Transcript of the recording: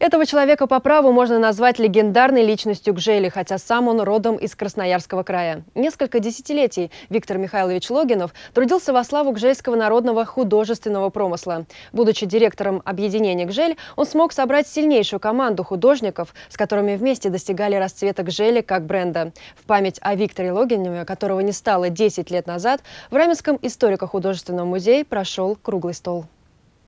Этого человека по праву можно назвать легендарной личностью Гжели, хотя сам он родом из Красноярского края. Несколько десятилетий Виктор Михайлович Логинов трудился во славу гжельского народного художественного промысла. Будучи директором объединения «Гжель», он смог собрать сильнейшую команду художников, с которыми вместе достигали расцвета «Гжели» как бренда. В память о Викторе Логинове, которого не стало 10 лет назад, в Раменском историко-художественном музее прошел круглый стол.